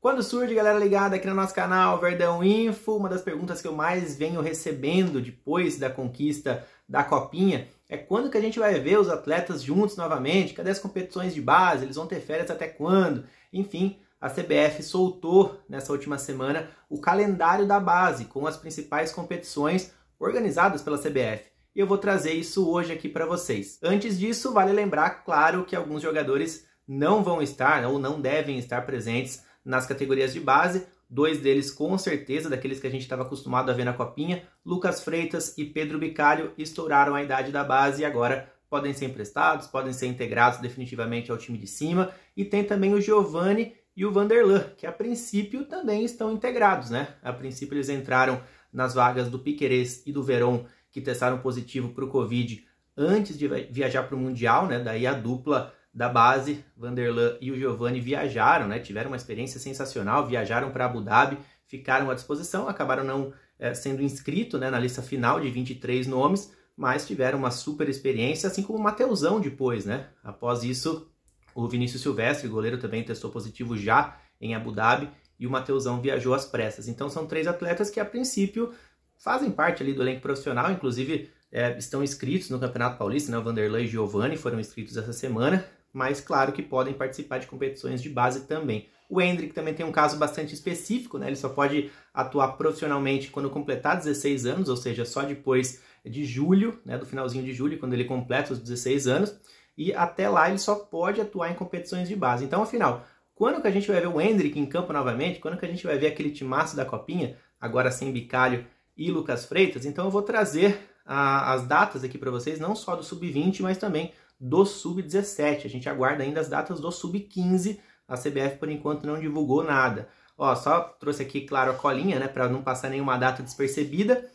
Quando surge, galera ligada aqui no nosso canal Verdão Info, uma das perguntas que eu mais venho recebendo depois da conquista da Copinha é quando que a gente vai ver os atletas juntos novamente? Cadê as competições de base? Eles vão ter férias até quando? Enfim, a CBF soltou nessa última semana o calendário da base com as principais competições organizadas pela CBF. E eu vou trazer isso hoje aqui para vocês. Antes disso, vale lembrar, claro, que alguns jogadores não vão estar ou não devem estar presentes nas categorias de base. Dois deles, com certeza, daqueles que a gente estava acostumado a ver na Copinha, Lucas Freitas e Pedro Bicalho, estouraram a idade da base e agora podem ser emprestados, podem ser integrados definitivamente ao time de cima. E tem também o Giovani, e o Vanderlan, que a princípio também estão integrados, né? A princípio eles entraram nas vagas do Piquerez e do Verón, que testaram positivo para o Covid antes de viajar para o Mundial, né? Daí a dupla da base, Vanderlan e o Giovanni viajaram, né? Tiveram uma experiência sensacional, viajaram para Abu Dhabi, ficaram à disposição, acabaram não é, sendo inscritos né, na lista final de 23 nomes, mas tiveram uma super experiência, assim como o Mateusão depois, né? Após isso, o Vinícius Silvestre, goleiro, também testou positivo já em Abu Dhabi e o Mateusão viajou às pressas. Então são três atletas que a princípio fazem parte ali do elenco profissional, inclusive é, estão inscritos no Campeonato Paulista, né? Vanderlei e Giovani foram inscritos essa semana, mas claro que podem participar de competições de base também. O Hendrick também tem um caso bastante específico, né? Ele só pode atuar profissionalmente quando completar 16 anos, ou seja, só depois de julho, né? Do finalzinho de julho, quando ele completa os 16 anos e até lá ele só pode atuar em competições de base. Então, afinal, quando que a gente vai ver o Hendrick em campo novamente? Quando que a gente vai ver aquele timaço da Copinha, agora sem Bicalho e Lucas Freitas? Então eu vou trazer a, as datas aqui para vocês, não só do Sub-20, mas também do Sub-17. A gente aguarda ainda as datas do Sub-15. A CBF, por enquanto, não divulgou nada. Ó, só trouxe aqui, claro, a colinha, né, para não passar nenhuma data despercebida.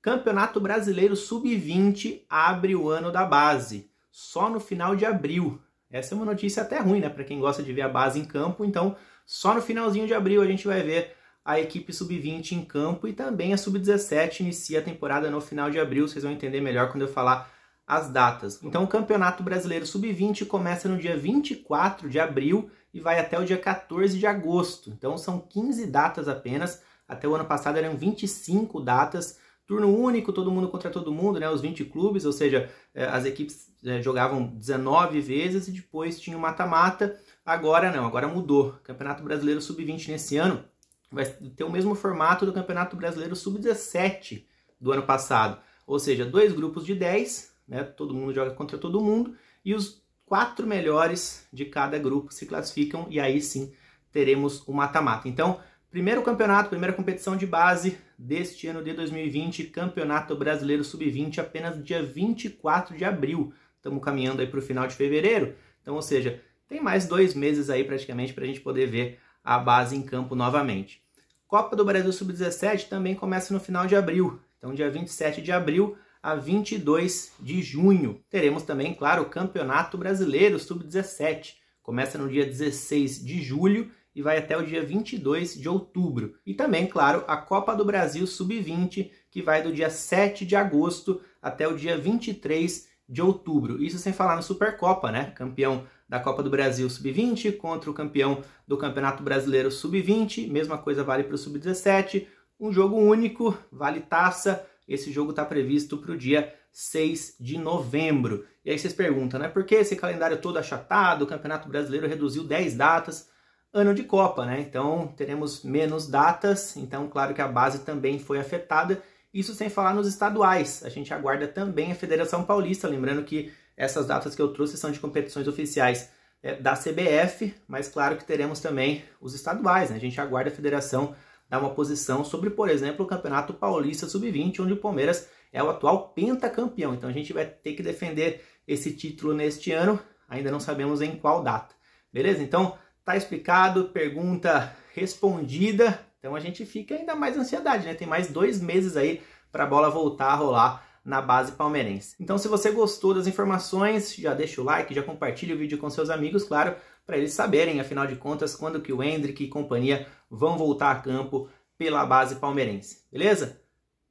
Campeonato Brasileiro Sub-20 abre o ano da base só no final de abril. Essa é uma notícia até ruim, né, para quem gosta de ver a base em campo. Então, só no finalzinho de abril a gente vai ver a equipe sub-20 em campo e também a sub-17 inicia a temporada no final de abril. Vocês vão entender melhor quando eu falar as datas. Então, o Campeonato Brasileiro Sub-20 começa no dia 24 de abril e vai até o dia 14 de agosto. Então, são 15 datas apenas. Até o ano passado eram 25 datas. Turno único, todo mundo contra todo mundo, né? Os 20 clubes, ou seja, é, as equipes é, jogavam 19 vezes e depois tinha o mata-mata. Agora não, agora mudou. Campeonato Brasileiro Sub-20 nesse ano vai ter o mesmo formato do Campeonato Brasileiro Sub-17 do ano passado. Ou seja, dois grupos de 10, né? Todo mundo joga contra todo mundo e os quatro melhores de cada grupo se classificam e aí sim teremos o mata-mata. Então, Primeiro campeonato, primeira competição de base deste ano de 2020, Campeonato Brasileiro Sub-20, apenas dia 24 de abril. Estamos caminhando aí para o final de fevereiro. Então, ou seja, tem mais dois meses aí praticamente para a gente poder ver a base em campo novamente. Copa do Brasil Sub-17 também começa no final de abril. Então, dia 27 de abril a 22 de junho. Teremos também, claro, o Campeonato Brasileiro Sub-17. Começa no dia 16 de julho e vai até o dia 22 de outubro. E também, claro, a Copa do Brasil Sub-20, que vai do dia 7 de agosto até o dia 23 de outubro. Isso sem falar na Supercopa, né? Campeão da Copa do Brasil Sub-20 contra o campeão do Campeonato Brasileiro Sub-20, mesma coisa vale para o Sub-17. Um jogo único, vale taça. Esse jogo está previsto para o dia 6 de novembro. E aí vocês perguntam, né? Por que esse calendário todo achatado? O Campeonato Brasileiro reduziu 10 datas ano de Copa, né? Então teremos menos datas, então claro que a base também foi afetada. Isso sem falar nos estaduais. A gente aguarda também a Federação Paulista, lembrando que essas datas que eu trouxe são de competições oficiais é, da CBF, mas claro que teremos também os estaduais, né? A gente aguarda a federação dar uma posição sobre, por exemplo, o Campeonato Paulista Sub-20, onde o Palmeiras é o atual pentacampeão. Então a gente vai ter que defender esse título neste ano, ainda não sabemos em qual data. Beleza? Então, Tá explicado, pergunta respondida. Então a gente fica ainda mais ansiedade, né? Tem mais dois meses aí para a bola voltar a rolar na base palmeirense. Então, se você gostou das informações, já deixa o like, já compartilha o vídeo com seus amigos, claro, para eles saberem, afinal de contas, quando que o Hendrick e companhia vão voltar a campo pela base palmeirense. Beleza?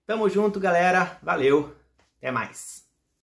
Tamo junto, galera. Valeu. Até mais.